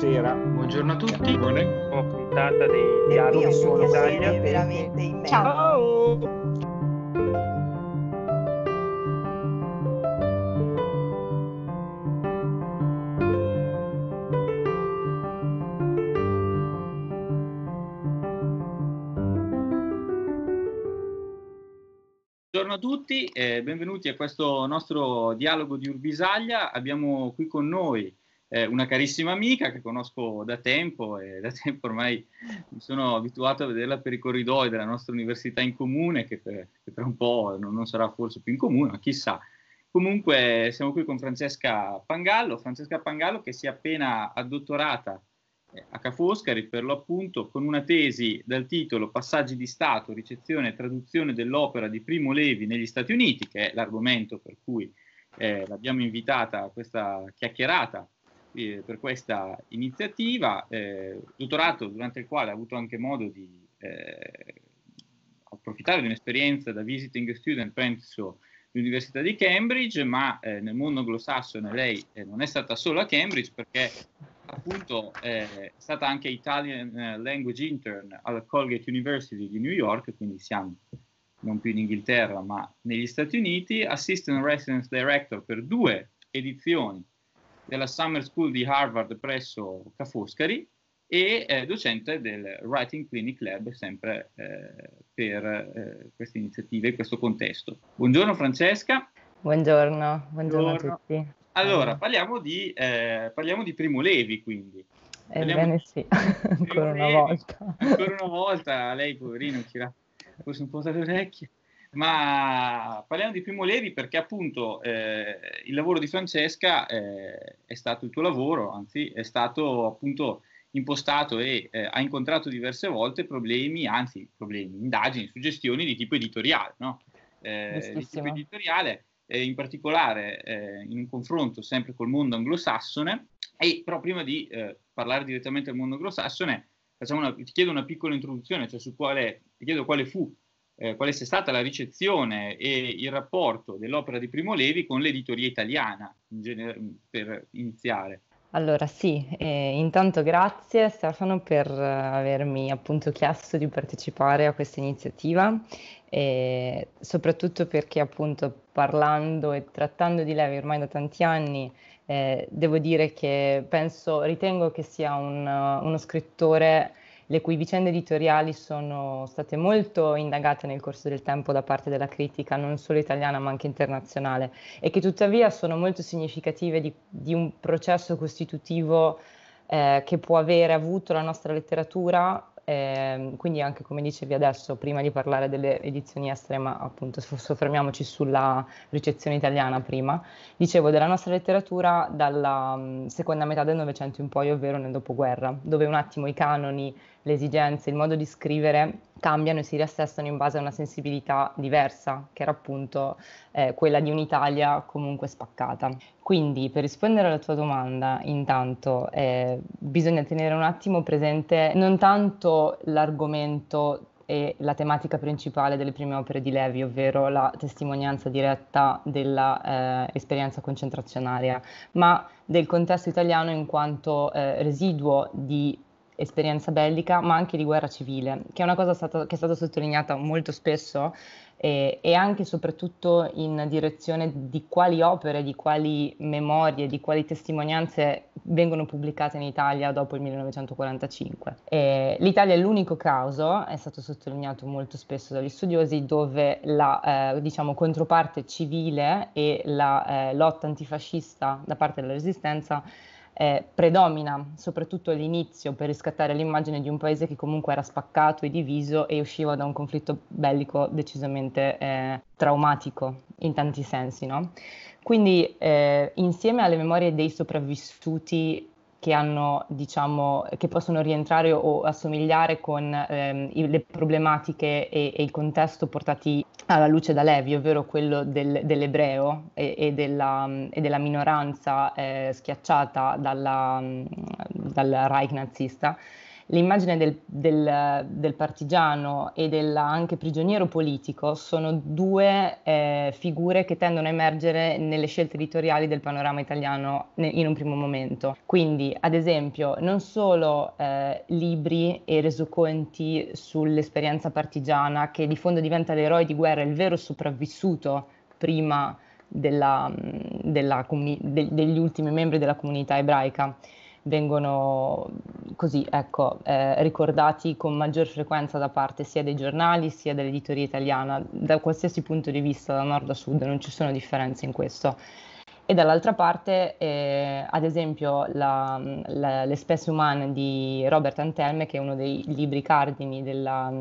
buonasera. Buongiorno a tutti. Buona puntata dei Dialoghi Suono Italia. Veramente in mezzo. Ciao. Buongiorno a tutti e benvenuti a questo nostro dialogo di Urbisaglia. Abbiamo qui con noi eh, una carissima amica che conosco da tempo e da tempo ormai mi sono abituato a vederla per i corridoi della nostra università in comune, che, per, che tra un po' non, non, sarà forse più in comune, ma chissà. Comunque siamo qui con Francesca Pangallo, Francesca Pangallo che si è appena addottorata eh, a Ca' Foscari per l'appunto con una tesi dal titolo Passaggi di Stato, ricezione e traduzione dell'opera di Primo Levi negli Stati Uniti, che è l'argomento per cui eh, l'abbiamo invitata a questa chiacchierata eh, per questa iniziativa, eh, dottorato durante il quale ha avuto anche modo di eh, approfittare di un'esperienza da visiting student presso l'Università di Cambridge, ma eh, nel mondo anglosassone lei non è stata solo a Cambridge perché appunto è stata anche Italian Language Intern alla Colgate University di New York, quindi siamo non più in Inghilterra ma negli Stati Uniti, Assistant Residence Director per due edizioni della Summer School di Harvard presso Ca' Foscari e eh, docente del Writing Clinic Lab sempre eh, per eh, queste iniziative e questo contesto. Buongiorno Francesca. Buongiorno, buongiorno, buongiorno. a tutti. Allora, parliamo di, eh, parliamo di Primo Levi quindi. Ebbene eh sì, ancora una volta. Ancora una volta, lei poverino, chi forse un po' dalle orecchie. Ma parliamo di Primo Levi perché appunto eh, il lavoro di Francesca eh, è stato il tuo lavoro, anzi è stato appunto impostato e eh, ha incontrato diverse volte problemi, anzi problemi, indagini, suggestioni di tipo editoriale, no? Eh, di tipo editoriale, eh, in particolare eh, in un confronto sempre col mondo anglosassone e però prima di parlare direttamente al mondo anglosassone una, ti chiedo una piccola introduzione, cioè su quale, ti chiedo quale fu eh, quale sia stata la ricezione e il rapporto dell'opera di Primo Levi con l'editoria italiana, in gener- per iniziare. Allora sì, eh, intanto grazie Stefano per eh, avermi appunto chiesto di partecipare a questa iniziativa, eh, soprattutto perché appunto parlando e trattando di Levi ormai da tanti anni, eh, devo dire che penso, ritengo che sia un, uno scrittore le cui vicende editoriali sono state molto indagate nel corso del tempo da parte della critica, non solo italiana ma anche internazionale, e che tuttavia sono molto significative di, di un processo costitutivo eh, che può avere avuto la nostra letteratura. Eh, quindi anche come dicevi adesso, prima di parlare delle edizioni estere, ma appunto soffermiamoci sulla ricezione italiana prima, dicevo della nostra letteratura dalla mh, mm, seconda metà del Novecento in poi, ovvero nel dopoguerra, dove un attimo i canoni le esigenze, il modo di scrivere cambiano e si riassestano in base a una sensibilità diversa, che era appunto eh, quella di un'Italia comunque spaccata. Quindi per rispondere alla tua domanda, intanto eh, bisogna tenere un attimo presente non tanto l'argomento e la tematica principale delle prime opere di Levi, ovvero la testimonianza diretta dell'esperienza eh, concentrazionaria, ma del contesto italiano in quanto eh, residuo di esperienza bellica, ma anche di guerra civile, che è una cosa stata, che è stata sottolineata molto spesso e, e, anche e soprattutto in direzione di quali opere, di quali memorie, di quali testimonianze vengono pubblicate in Italia dopo il 1945. E L'Italia è l'unico caso, è stato sottolineato molto spesso dagli studiosi, dove la eh, diciamo, controparte civile e la eh, lotta antifascista da parte della Resistenza eh, predomina soprattutto all'inizio per riscattare l'immagine di un paese che comunque era spaccato e diviso e usciva da un conflitto bellico decisamente eh, traumatico in tanti sensi. No? Quindi eh, insieme alle memorie dei sopravvissuti che, hanno, diciamo, che possono rientrare o assomigliare con ehm, le problematiche e, e, il contesto portati alla luce da Levi, ovvero quello del, dell'ebreo e, e, della, e, della, minoranza eh, schiacciata dalla, dal Reich nazista l'immagine del, del, del partigiano e del anche prigioniero politico sono due eh, figure che tendono a emergere nelle scelte editoriali del panorama italiano ne, in un primo momento. Quindi, ad esempio, non solo eh, libri e resoconti sull'esperienza partigiana, che di fondo diventa l'eroe di guerra, il vero sopravvissuto prima della, mm, della comuni- de- degli ultimi membri della comunità ebraica, vengono mm, così, ecco, eh, ricordati con maggior frequenza da parte sia dei giornali sia dell'editoria italiana, da qualsiasi punto di vista, da nord a sud, non ci sono differenze in questo. E dall'altra parte, eh, ad esempio, la, mm, la, Le spesse umane di Robert Antelme, che è uno dei libri cardini della, mm,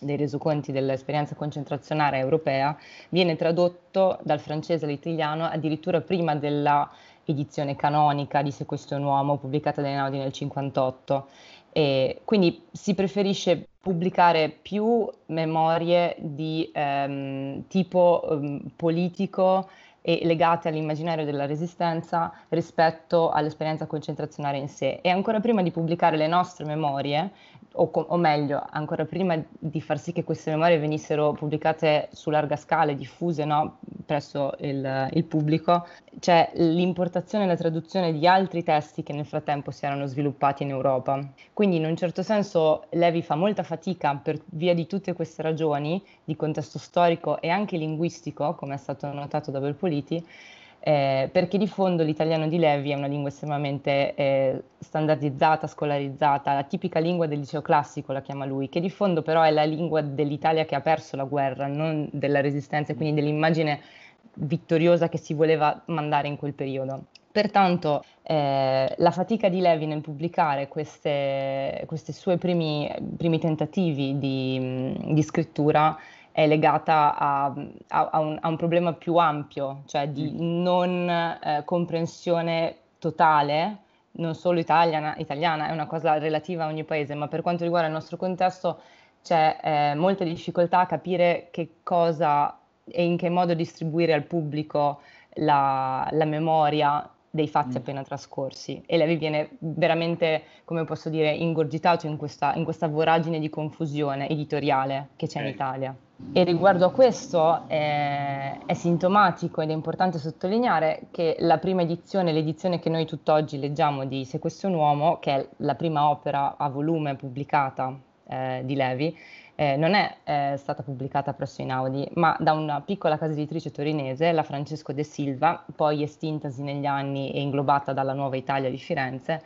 dei resoconti dell'esperienza concentrazionaria europea, viene tradotto dal francese all'italiano addirittura prima della edizione canonica di Se questo è un uomo pubblicata da Einaudi nel 58. E quindi si preferisce pubblicare più memorie di ehm, tipo ehm, politico e legate all'immaginario della resistenza rispetto all'esperienza concentrazionaria in sé. E ancora prima di pubblicare le nostre memorie, o, com- o, meglio, ancora prima di far sì che queste memorie venissero pubblicate su larga scala e diffuse no? presso il, il, pubblico, c'è cioè l'importazione e la traduzione di altri testi che nel frattempo si erano sviluppati in Europa. Quindi in un certo senso Levi fa molta fatica per via di tutte queste ragioni di contesto storico e anche linguistico, come è stato notato da Belpoliti, eh, perché di fondo l'italiano di Levi è una lingua estremamente eh, standardizzata, scolarizzata, la tipica lingua del liceo classico la chiama lui, che di fondo però è la lingua dell'Italia che ha perso la guerra, non della resistenza e quindi dell'immagine vittoriosa che si voleva mandare in quel periodo. Pertanto eh, la fatica di Levi nel pubblicare questi suoi primi, primi tentativi di, di scrittura è legata a, a, a, un, a un, problema più ampio, cioè di mm. non eh, comprensione totale, non solo italiana, italiana, è una cosa relativa a ogni paese, ma per quanto riguarda il nostro contesto c'è eh, molta difficoltà a capire che cosa e in che modo distribuire al pubblico la, la memoria dei fatti mm. appena trascorsi e lei viene veramente, come posso dire, ingorgitato in questa, in questa voragine di confusione editoriale che c'è okay. in Italia. E riguardo a questo eh, è sintomatico ed è importante sottolineare che la prima edizione, l'edizione che noi tutt'oggi leggiamo di Se questo è un uomo, che è la prima opera a volume pubblicata eh, di Levi, eh, non è eh, stata pubblicata presso Inaudi, ma da una piccola casa editrice torinese, la Francesco De Silva, poi estintasi negli anni e inglobata dalla Nuova Italia di Firenze,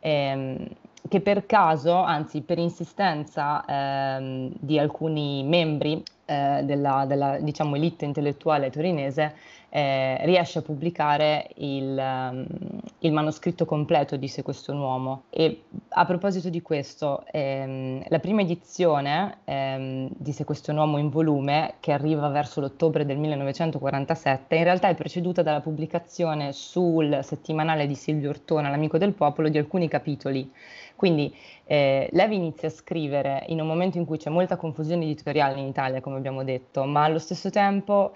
ehm, che per caso, anzi per insistenza ehm, di alcuni membri eh, della, della diciamo, elite intellettuale torinese, eh, riesce a pubblicare il, um, il, manoscritto completo di Se questo uomo. E a proposito di questo, ehm, la prima edizione ehm, di Se questo uomo in volume, che arriva verso l'ottobre del 1947, in realtà è preceduta dalla pubblicazione sul settimanale di Silvio Ortona, l'amico del popolo, di alcuni capitoli. Quindi eh, Levi inizia a scrivere in un momento in cui c'è molta confusione editoriale in Italia, come abbiamo detto, ma allo stesso tempo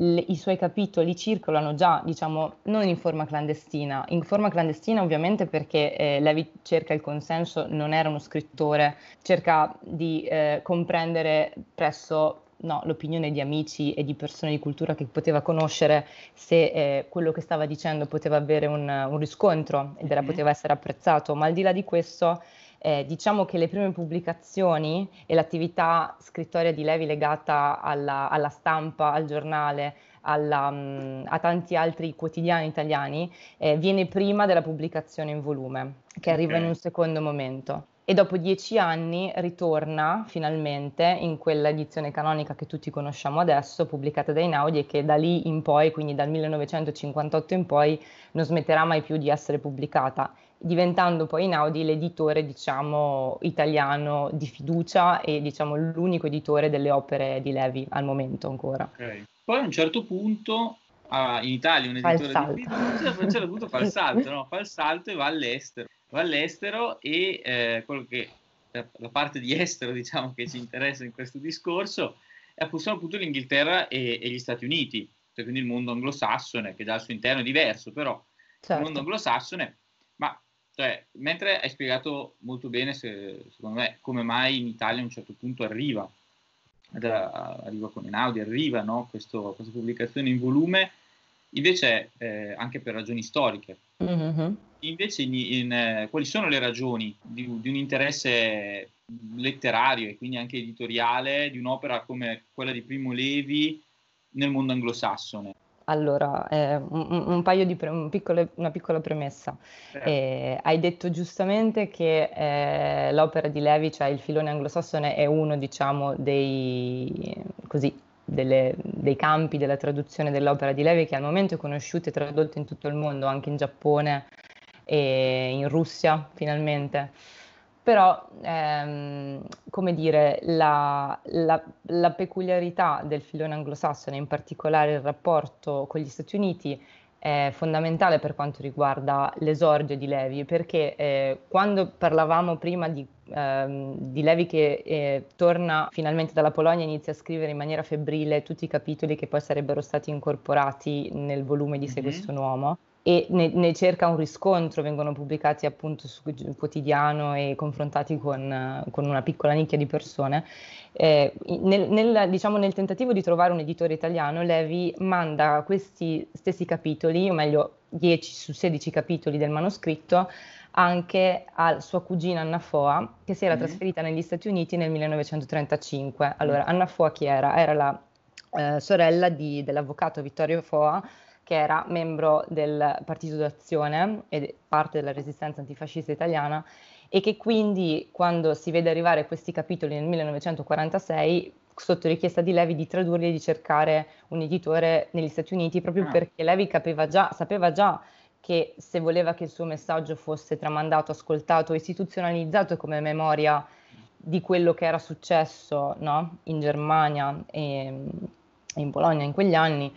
le, i suoi capitoli circolano già, diciamo, non in forma clandestina, in forma clandestina ovviamente perché eh, Levi cerca il consenso, non era uno scrittore, cerca di eh, comprendere presso no, l'opinione di amici e di persone di cultura che poteva conoscere se eh, quello che stava dicendo poteva avere un, un riscontro ed era, mm-hmm. poteva essere apprezzato, ma al di là di questo eh, diciamo che le prime pubblicazioni e l'attività scrittoria di Levi legata alla, alla stampa, al giornale, alla, mm, a tanti altri quotidiani italiani eh, viene prima della pubblicazione in volume, che arriva in un secondo momento e dopo dieci anni ritorna finalmente in quella edizione canonica che tutti conosciamo adesso, pubblicata da Inaudi e che da lì in poi, quindi dal 1958 in poi, non smetterà mai più di essere pubblicata, diventando poi Inaudi l'editore, diciamo, italiano di fiducia e diciamo l'unico editore delle opere di Levi al momento ancora. Okay. Poi a un certo punto Ah, in Italia un editore di fiducia, a un certo punto fa il salto, no? fa il salto e va all'estero o all'estero e eh, quello che eh, la parte di estero diciamo che ci interessa in questo discorso è, eh, appunto l'Inghilterra e, e, gli Stati Uniti, cioè quindi il mondo anglosassone che già al suo interno è diverso però certo. il mondo anglosassone ma cioè, mentre hai spiegato molto bene se, secondo me come mai in Italia a un certo punto arriva da, arriva con Enaudi, arriva no? Questo, questa pubblicazione in volume Invece, eh, anche per ragioni storiche. Mm-hmm. Invece, in, in, eh, quali sono le ragioni di, di un interesse letterario e quindi anche editoriale di un'opera come quella di Primo Levi nel mondo anglosassone? Allora, eh, un, un, paio di pre- un piccole, una piccola premessa. Certo. Eh, hai detto giustamente che eh, l'opera di Levi, cioè il filone anglosassone, è uno, diciamo, dei così, delle, dei campi della traduzione dell'opera di Levi che al momento è conosciuta e tradotta in tutto il mondo, anche in Giappone e in Russia finalmente. Però, ehm, come dire, la, la, la peculiarità del filone anglosassone, in particolare il rapporto con gli Stati Uniti, è fondamentale per quanto riguarda l'esordio di Levi, perché eh, quando parlavamo prima di, ehm, di Levi che eh, torna finalmente dalla Polonia e inizia a scrivere in maniera febbrile tutti i capitoli che poi sarebbero stati incorporati nel volume di Se mm-hmm. questo uomo, e ne, ne, cerca un riscontro, vengono pubblicati appunto su quotidiano e confrontati con, con una piccola nicchia di persone. Eh, nel, nel, diciamo, nel, tentativo di trovare un editore italiano, Levi manda questi stessi capitoli, o meglio 10 su 16 capitoli del manoscritto, anche a sua cugina Anna Foa, che si era mm-hmm. trasferita negli Stati Uniti nel 1935. Allora, mm-hmm. Anna Foa chi era? Era la eh, sorella di, dell'avvocato Vittorio Foa, che era membro del Partito d'Azione e parte della resistenza antifascista italiana e che quindi quando si vede arrivare questi capitoli nel 1946 sotto richiesta di Levi di tradurli e di cercare un editore negli Stati Uniti proprio ah. perché Levi già, sapeva già che se voleva che il suo messaggio fosse tramandato, ascoltato, istituzionalizzato come memoria di quello che era successo no? in Germania e in Polonia in quegli anni,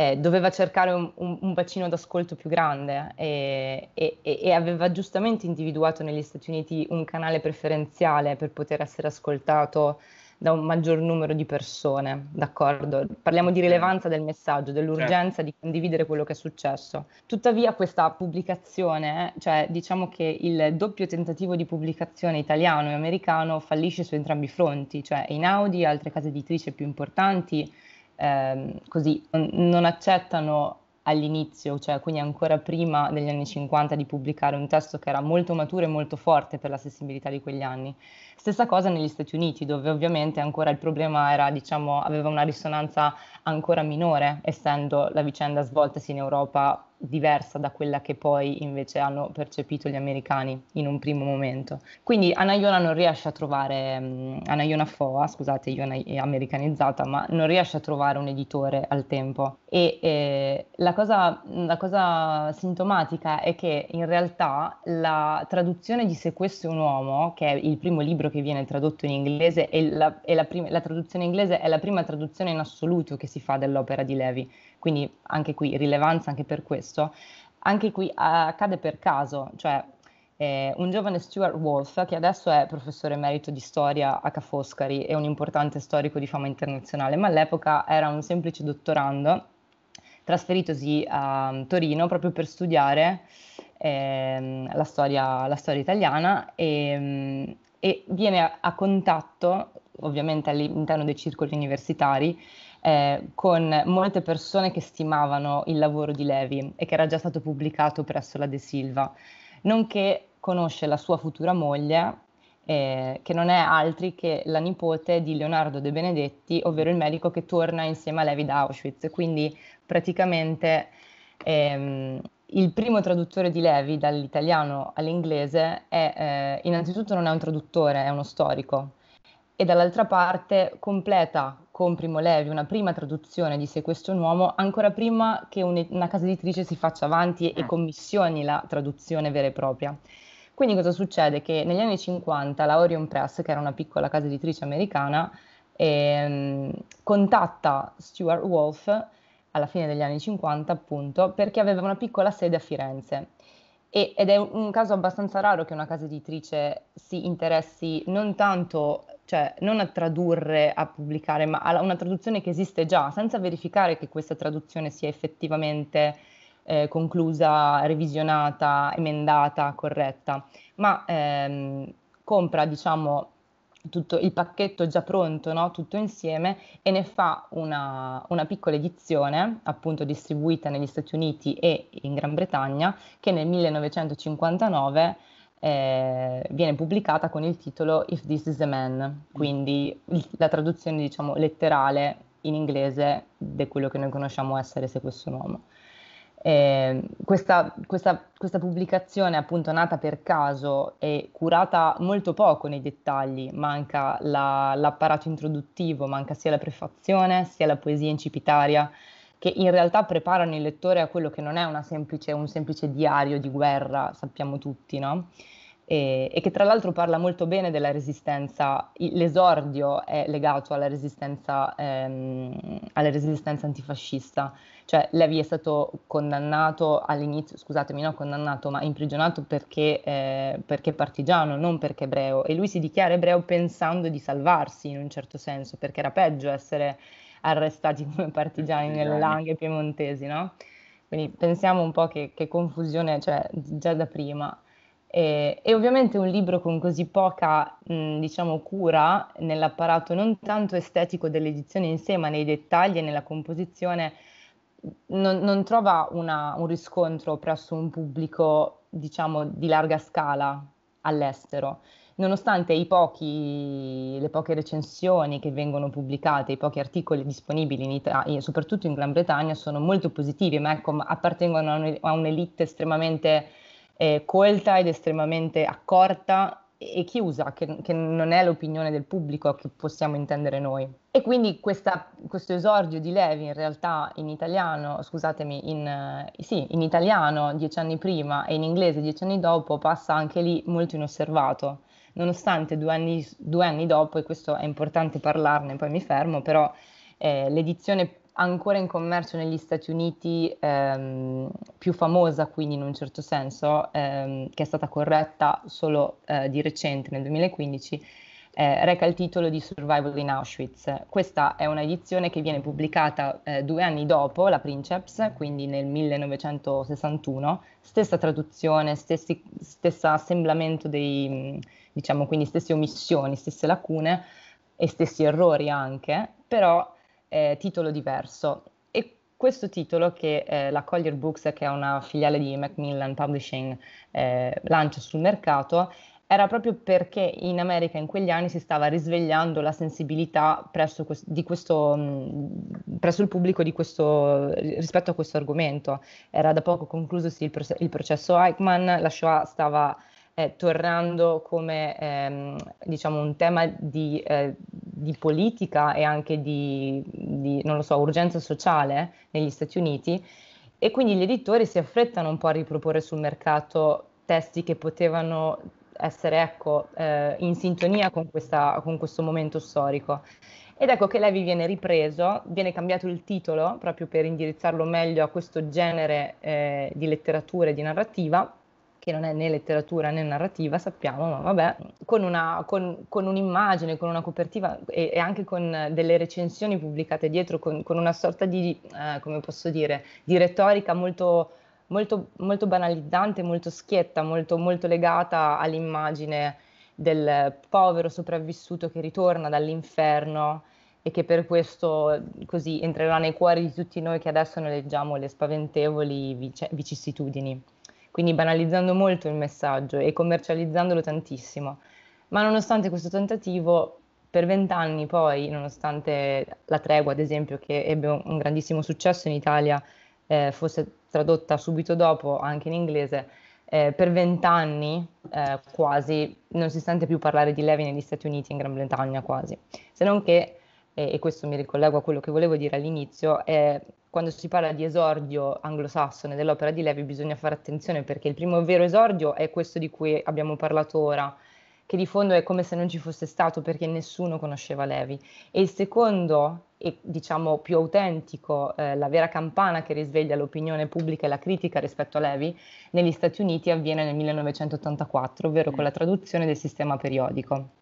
eh, doveva cercare un, un, bacino d'ascolto più grande e, e, e, aveva giustamente individuato negli Stati Uniti un canale preferenziale per poter essere ascoltato da un maggior numero di persone, d'accordo? Parliamo di rilevanza del messaggio, dell'urgenza certo. di condividere quello che è successo. Tuttavia questa pubblicazione, cioè diciamo che il doppio tentativo di pubblicazione italiano e americano fallisce su entrambi i fronti, cioè Einaudi e altre case editrici più importanti eh, così, non accettano all'inizio, cioè quindi ancora prima degli anni 50, di pubblicare un testo che era molto maturo e molto forte per la sensibilità di quegli anni. Stessa cosa negli Stati Uniti, dove ovviamente ancora il problema era, diciamo, aveva una risonanza ancora minore, essendo la vicenda svoltasi in Europa diversa da quella che poi invece hanno percepito gli americani in un primo momento. Quindi Anaiona non riesce a trovare, um, mm, Anaiona Foa, scusate, io è americanizzata, ma non riesce a trovare un editore al tempo. E eh, la, cosa, la, cosa, sintomatica è che in realtà la traduzione di Se questo è un uomo, che è il primo libro che viene tradotto in inglese, e la, la, la traduzione inglese è la prima traduzione in assoluto che si fa dell'opera di Levi quindi anche qui rilevanza anche per questo. Anche qui eh, accade per caso, cioè eh, un giovane Stuart Wolf, che adesso è professore emerito di storia a Ca' Foscari e un importante storico di fama internazionale, ma all'epoca era un semplice dottorando trasferitosi a mm, Torino proprio per studiare eh, la, storia, la, storia, italiana e, mm, e viene a, a contatto, ovviamente all'interno dei circoli universitari, eh, con molte persone che stimavano il lavoro di Levi e che era già stato pubblicato presso la De Silva, nonché conosce la sua futura moglie, eh, che non è altri che la nipote di Leonardo De Benedetti, ovvero il medico che torna insieme a Levi da Auschwitz. Quindi praticamente ehm, il primo traduttore di Levi dall'italiano all'inglese è eh, innanzitutto non è un traduttore, è uno storico e dall'altra parte completa con Primo Levi una prima traduzione di Se questo è un uomo, ancora prima che un, una casa editrice si faccia avanti e eh. commissioni la traduzione vera e propria. Quindi cosa succede? Che negli anni 50 la Orion Press, che era una piccola casa editrice americana, ehm, contatta Stuart Wolf alla fine degli anni 50 appunto, perché aveva una piccola sede a Firenze. E, ed è un caso abbastanza raro che una casa editrice si interessi non tanto cioè non a tradurre, a pubblicare, ma a una traduzione che esiste già, senza verificare che questa traduzione sia effettivamente eh, conclusa, revisionata, emendata, corretta, ma ehm, compra, diciamo, tutto il pacchetto già pronto, no? tutto insieme, e ne fa una, una, piccola edizione, appunto distribuita negli Stati Uniti e in Gran Bretagna, che nel 1959 eh, viene pubblicata con il titolo If This Is a Man, quindi la traduzione diciamo, letterale in inglese di quello che noi conosciamo essere se questo è un uomo. Eh, questa, questa, questa, pubblicazione appunto nata per caso e curata molto poco nei dettagli, manca la, l'apparato introduttivo, manca sia la prefazione sia la poesia incipitaria, che in realtà preparano il lettore a quello che non è semplice, un semplice diario di guerra, sappiamo tutti, no? E, e, che tra l'altro parla molto bene della resistenza, l'esordio è legato alla resistenza, ehm, alla resistenza antifascista, cioè Levi è stato condannato all'inizio, scusatemi, non condannato, ma imprigionato perché, eh, perché, partigiano, non perché ebreo, e lui si dichiara ebreo pensando di salvarsi in un certo senso, perché era peggio essere arrestati come partigiani nelle Langhe piemontesi, no? Quindi pensiamo un po' che, che confusione c'è cioè, già da prima. E, e, ovviamente un libro con così poca, mh, diciamo, cura nell'apparato non tanto estetico dell'edizione in sé, ma nei dettagli e nella composizione, non, non trova una, un riscontro presso un pubblico, diciamo, di larga scala all'estero nonostante pochi, le poche recensioni che vengono pubblicate, i pochi articoli disponibili in Italia, soprattutto in Gran Bretagna, sono molto positivi, ma ecco, appartengono a, a un'elite estremamente eh, colta ed estremamente accorta e chiusa, che, che, non è l'opinione del pubblico che possiamo intendere noi. E quindi questa, questo esordio di Levi in realtà in italiano, scusatemi, in, eh, sì, in italiano dieci anni prima e in inglese dieci anni dopo passa anche lì molto inosservato nonostante due anni, due anni dopo, e questo è importante parlarne, poi mi fermo, però eh, l'edizione ancora in commercio negli Stati Uniti, ehm, più famosa quindi in un certo senso, ehm, che è stata corretta solo eh, di recente nel 2015, eh, reca il titolo di Survival in Auschwitz. Questa è un'edizione che viene pubblicata eh, due anni dopo la Princeps, quindi nel 1961, stessa traduzione, stessi, stesso assemblamento dei diciamo quindi stesse omissioni, stesse lacune e stessi errori anche, però eh, titolo diverso. E questo titolo che eh, la Collier Books, che è una filiale di Macmillan Publishing, eh, lancia sul mercato, era proprio perché in America in quegli anni si stava risvegliando la sensibilità presso, questo, mm, presso il pubblico questo, rispetto a questo argomento. Era da poco conclusosi il, processo Eichmann, la Shoah stava eh, tornando come ehm, diciamo un tema di, eh, di politica e anche di, di, non lo so, urgenza sociale negli Stati Uniti e quindi gli editori si affrettano un po' a riproporre sul mercato testi che potevano essere ecco, eh, in sintonia con, questa, con questo momento storico. Ed ecco che Levi viene ripreso, viene cambiato il titolo proprio per indirizzarlo meglio a questo genere eh, di letteratura e di narrativa che non è né letteratura né narrativa, sappiamo, ma vabbè, con, una, con, con un'immagine, con una copertina e, e, anche con delle recensioni pubblicate dietro, con, con una sorta di, eh, come posso dire, di retorica molto, molto, molto banalizzante, molto schietta, molto, molto legata all'immagine del povero sopravvissuto che ritorna dall'inferno e che per questo così entrerà nei cuori di tutti noi che adesso ne leggiamo le spaventevoli vic- vicissitudini quindi banalizzando molto il messaggio e commercializzandolo tantissimo. Ma nonostante questo tentativo, per vent'anni poi, nonostante la tregua, ad esempio, che ebbe un grandissimo successo in Italia, eh, fosse tradotta subito dopo anche in inglese, eh, per vent'anni eh, quasi non si sente più parlare di Levi negli Stati Uniti, in Gran Bretagna quasi, se non che e, questo mi ricollego a quello che volevo dire all'inizio, è quando si parla di esordio anglosassone dell'opera di Levi bisogna fare attenzione perché il primo vero esordio è questo di cui abbiamo parlato ora, che di fondo è come se non ci fosse stato perché nessuno conosceva Levi. E il secondo, e diciamo più autentico, eh, la vera campana che risveglia l'opinione pubblica e la critica rispetto a Levi, negli Stati Uniti avviene nel 1984, ovvero mm. con la traduzione del sistema periodico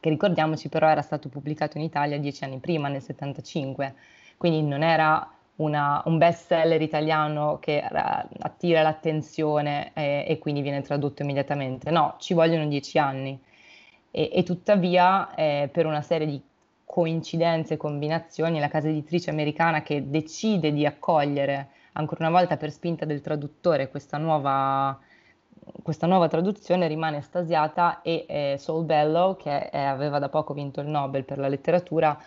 che ricordiamoci però era stato pubblicato in Italia dieci anni prima, nel 75, quindi non era una, un best seller italiano che attira l'attenzione e, eh, e, quindi viene tradotto immediatamente. No, ci vogliono dieci anni. E, e tuttavia, eh, per una serie di coincidenze e combinazioni, la casa editrice americana che decide di accogliere ancora una volta per spinta del traduttore questa nuova questa nuova traduzione rimane estasiata e eh, Saul Bellow, che eh, aveva da poco vinto il Nobel per la letteratura,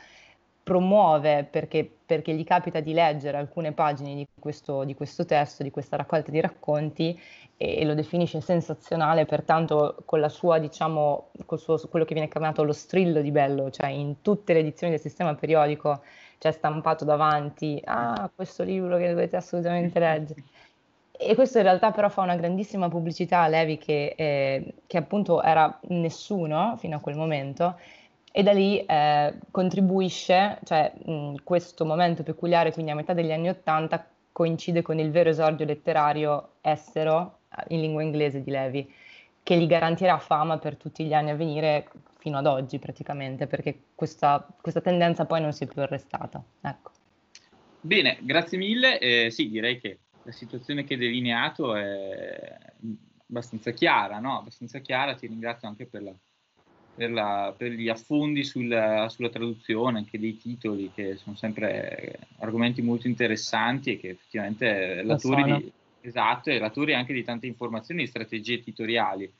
promuove perché, perché, gli capita di leggere alcune pagine di questo, di questo testo, di questa raccolta di racconti e, e, lo definisce sensazionale, pertanto con la sua, diciamo, col suo, quello che viene chiamato lo strillo di Bellow, cioè in tutte le edizioni del sistema periodico c'è stampato davanti, ah questo libro che dovete assolutamente leggere. E questo in realtà però fa una grandissima pubblicità a Levi che, eh, che appunto era nessuno fino a quel momento e da lì eh, contribuisce, cioè mh, questo momento peculiare, quindi a metà degli anni Ottanta, coincide con il vero esordio letterario estero eh, in lingua inglese di Levi, che gli garantirà fama per tutti gli anni a venire fino ad oggi praticamente, perché questa, questa tendenza poi non si è più arrestata. Ecco. Bene, grazie mille. Eh, sì, direi che la situazione che hai delineato è abbastanza chiara, no? Abbastanza chiara, ti ringrazio anche per, la, per, la, per gli affondi sulla, sulla, traduzione, anche dei titoli, che sono sempre argomenti molto interessanti e che effettivamente la, la di, esatto, e latori anche di tante informazioni e strategie editoriali.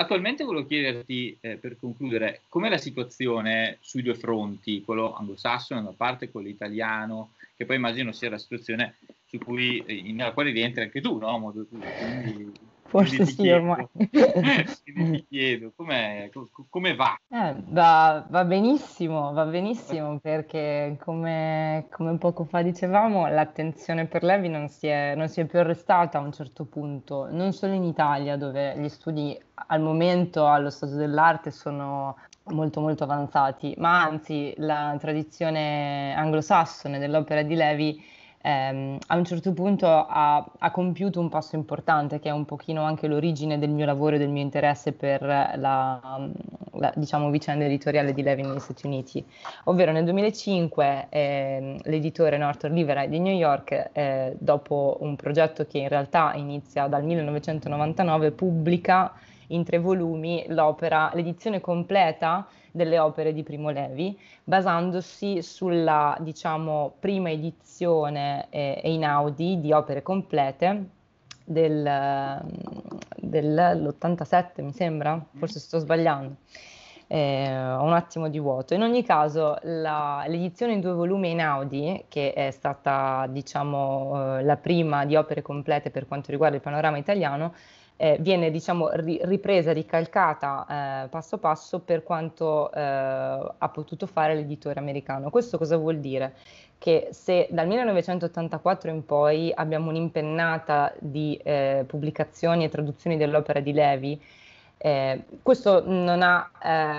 Attualmente volevo chiederti, eh, per concludere, com'è la situazione sui due fronti, quello anglosassone da una parte e quello italiano, che poi immagino sia la situazione cui, eh, nella quale rientri anche tu, no? Quindi, Forse sì, chiedo, ormai. Quindi ti chiedo, come va? Eh, va? va? benissimo, va benissimo perché come, come, poco fa dicevamo l'attenzione per Levi non si, è, non si è più arrestata a un certo punto, non solo in Italia dove gli studi al momento allo stato dell'arte sono molto molto avanzati, ma anzi la tradizione anglosassone dell'opera di Levi ehm, a un certo punto ha, ha, compiuto un passo importante che è un pochino anche l'origine del mio lavoro e del mio interesse per la, la diciamo, vicenda editoriale di Levin negli Stati Uniti. Ovvero nel 2005 ehm, l'editore Norton Riverai di New York, eh, dopo un progetto che in realtà inizia dal 1999, pubblica in tre volumi l'opera, l'edizione completa delle opere di Primo Levi, basandosi sulla diciamo, prima edizione eh, Einaudi di opere complete del, mm, dell'87, mi sembra, forse sto sbagliando. Eh, un attimo di vuoto. In ogni caso, la, l'edizione in due volumi in Audi, che è stata diciamo eh, la prima di opere complete per quanto riguarda il panorama italiano, eh, viene diciamo, ri- ripresa, ricalcata eh, passo passo per quanto eh, ha potuto fare l'editore americano. Questo cosa vuol dire? Che se dal 1984 in poi abbiamo un'impennata di eh, pubblicazioni e traduzioni dell'opera di Levi, eh, questo non ha,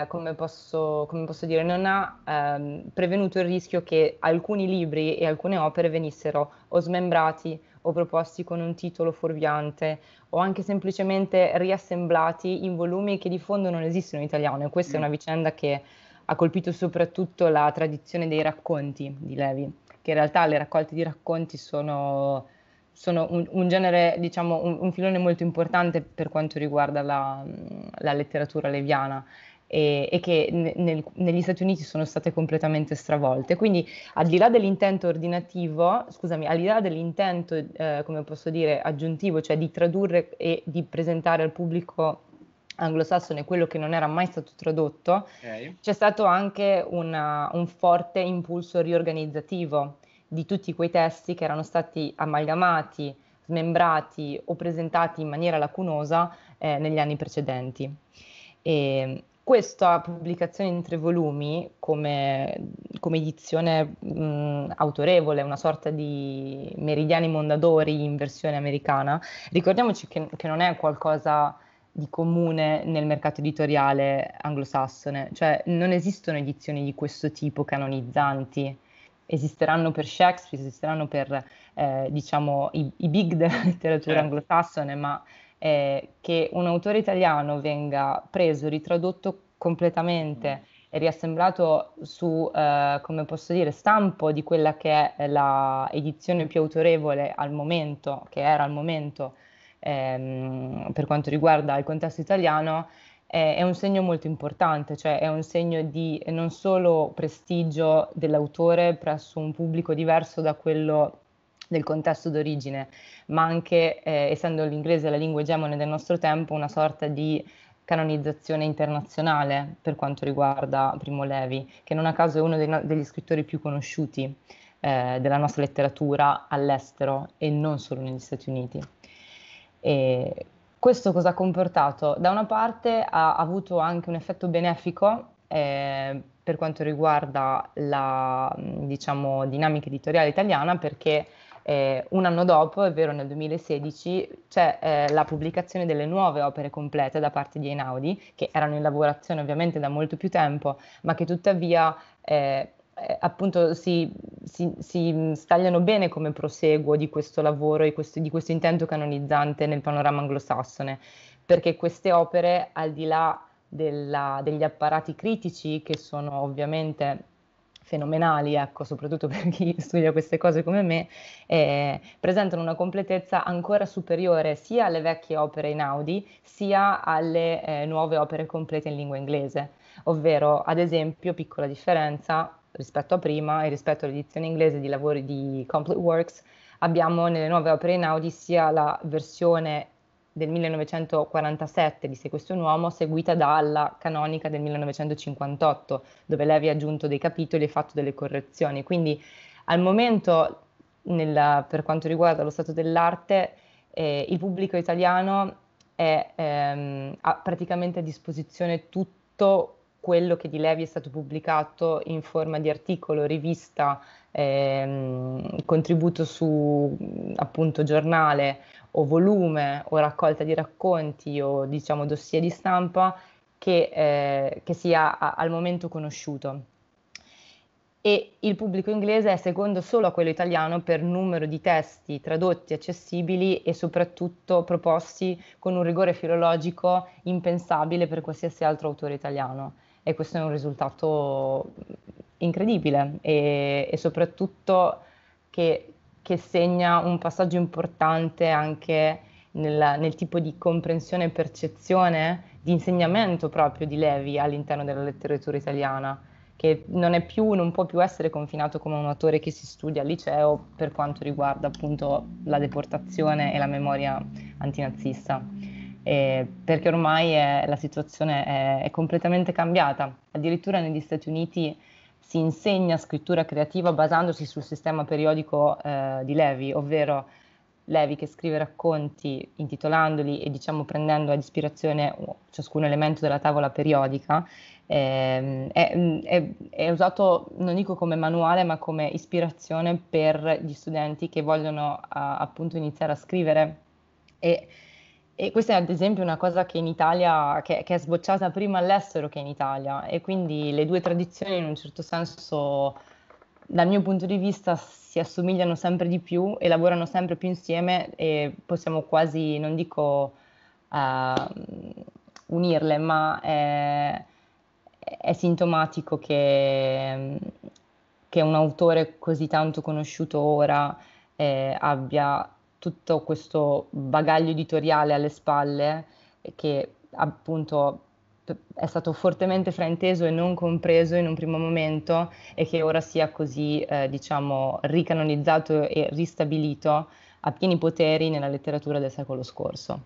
eh, come, posso, come, posso, dire, non ha ehm, prevenuto il rischio che alcuni libri e alcune opere venissero o smembrati o proposti con un titolo fuorviante o anche semplicemente riassemblati in volumi che di fondo non esistono in italiano e questa mm. è una vicenda che ha colpito soprattutto la tradizione dei racconti di Levi, che in realtà le raccolte di racconti sono sono un, un genere, diciamo, un, un, filone molto importante per quanto riguarda la, la letteratura leviana e, e che nel, negli Stati Uniti sono state completamente stravolte. Quindi al di là dell'intento ordinativo, scusami, al di là dell'intento, eh, come posso dire, aggiuntivo, cioè di tradurre e di presentare al pubblico anglosassone quello che non era mai stato tradotto, okay. c'è stato anche una, un forte impulso riorganizzativo di tutti quei testi che erano stati amalgamati, smembrati o presentati in maniera lacunosa eh, negli anni precedenti. E questa pubblicazione in tre volumi, come, come edizione mh, autorevole, una sorta di Meridiani Mondadori in versione americana, ricordiamoci che, che non è qualcosa di comune nel mercato editoriale anglosassone, cioè non esistono edizioni di questo tipo canonizzanti esisteranno per Shakespeare, esisteranno per eh, diciamo, i, i, big della letteratura certo. anglosassone, ma eh, che un autore italiano venga preso, ritradotto completamente mm. e riassemblato su, eh, come posso dire, stampo di quella che è la edizione più autorevole al momento, che era al momento ehm, per quanto riguarda il contesto italiano, è un segno molto importante, cioè è un segno di eh, non solo prestigio dell'autore presso un pubblico diverso da quello del contesto d'origine, ma anche, eh, essendo l'inglese la lingua egemone del nostro tempo, una sorta di canonizzazione internazionale per quanto riguarda Primo Levi, che non a caso è uno dei, degli scrittori più conosciuti eh, della nostra letteratura all'estero e non solo negli Stati Uniti. E questo cosa ha comportato? Da una parte ha avuto anche un effetto benefico eh, per quanto riguarda la diciamo, dinamica editoriale italiana perché eh, un anno dopo, è vero nel 2016, c'è eh, la pubblicazione delle nuove opere complete da parte di Einaudi, che erano in lavorazione ovviamente da molto più tempo, ma che tuttavia eh, eh, appunto si, si, si, stagliano bene come proseguo di questo lavoro e questo, di questo intento canonizzante nel panorama anglosassone, perché queste opere, al di là della, degli apparati critici, che sono ovviamente fenomenali, ecco, soprattutto per chi studia queste cose come me, eh, presentano una completezza ancora superiore sia alle vecchie opere in Audi, sia alle eh, nuove opere complete in lingua inglese. Ovvero, ad esempio, piccola differenza, rispetto a prima e rispetto all'edizione inglese di lavori di Complete Works, abbiamo nelle nuove opere in Audi sia la versione del 1947 di Se questo è un uomo, seguita dalla canonica del 1958, dove lei ha aggiunto dei capitoli e fatto delle correzioni. Quindi al momento, nella, per quanto riguarda lo stato dell'arte, eh, il pubblico italiano è, ehm, ha praticamente a disposizione tutto quello che di Levi è stato pubblicato in forma di articolo, rivista, ehm, contributo su appunto giornale o volume o raccolta di racconti o diciamo dossier di stampa che, eh, che sia a, al momento conosciuto. E il pubblico inglese è secondo solo a quello italiano per numero di testi tradotti, accessibili e soprattutto proposti con un rigore filologico impensabile per qualsiasi altro autore italiano e questo è un risultato incredibile e, e soprattutto che, che, segna un passaggio importante anche nel, nel tipo di comprensione e percezione di insegnamento proprio di Levi all'interno della letteratura italiana che non, più, non può più essere confinato come un autore che si studia al liceo per quanto riguarda appunto la deportazione e la memoria antinazista eh, perché ormai è, la situazione è, è, completamente cambiata. Addirittura negli Stati Uniti si insegna scrittura creativa basandosi sul sistema periodico eh, di Levi, ovvero Levi che scrive racconti intitolandoli e diciamo prendendo ad ispirazione ciascun elemento della tavola periodica, ehm, è, è, è, usato non dico come manuale ma come ispirazione per gli studenti che vogliono a, appunto iniziare a scrivere e e questa è ad esempio una cosa che in Italia, che, che, è sbocciata prima all'estero che in Italia e quindi le due tradizioni in un certo senso, dal mio punto di vista, si assomigliano sempre di più e lavorano sempre più insieme e possiamo quasi, non dico uh, unirle, ma è, è sintomatico che, che, un autore così tanto conosciuto ora eh, abbia tutto questo bagaglio editoriale alle spalle che appunto è stato fortemente frainteso e non compreso in un primo momento e che ora sia così eh, diciamo ricanonizzato e ristabilito a pieni poteri nella letteratura del secolo scorso.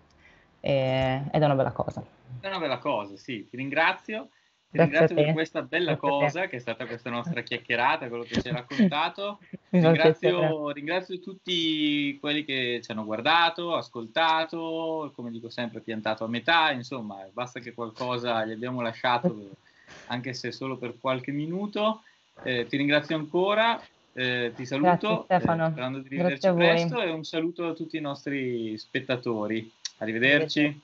E, ed è una bella cosa. È una bella cosa, sì, ti ringrazio. Ti ringrazio per questa bella Grazie cosa che è stata questa nostra chiacchierata, quello che ci hai raccontato. Ringrazio, ringrazio, tutti quelli che ci hanno guardato, ascoltato, come dico sempre, piantato a metà. Insomma, basta che qualcosa gli abbiamo lasciato, anche se solo per qualche minuto. Eh, ti ringrazio ancora. Eh, ti saluto, Grazie, eh, sperando di rivederci presto e un saluto a tutti i nostri spettatori. Arrivederci.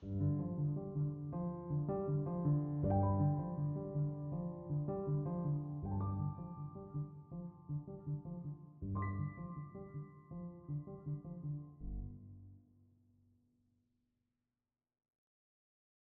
Grazie.